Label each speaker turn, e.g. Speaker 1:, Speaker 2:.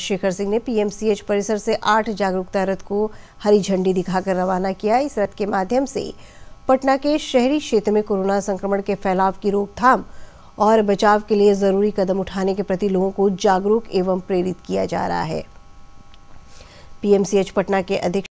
Speaker 1: शेखर सिंह ने पीएमसीएच परिसर से आठ जागरूकता रथ को हरी झंडी दिखाकर रवाना किया इस रथ के माध्यम से पटना के शहरी क्षेत्र में कोरोना संक्रमण के फैलाव की रोकथाम और बचाव के लिए जरूरी कदम उठाने के प्रति लोगों को जागरूक एवं प्रेरित किया जा रहा है पीएमसीएच पटना के अध्यक्ष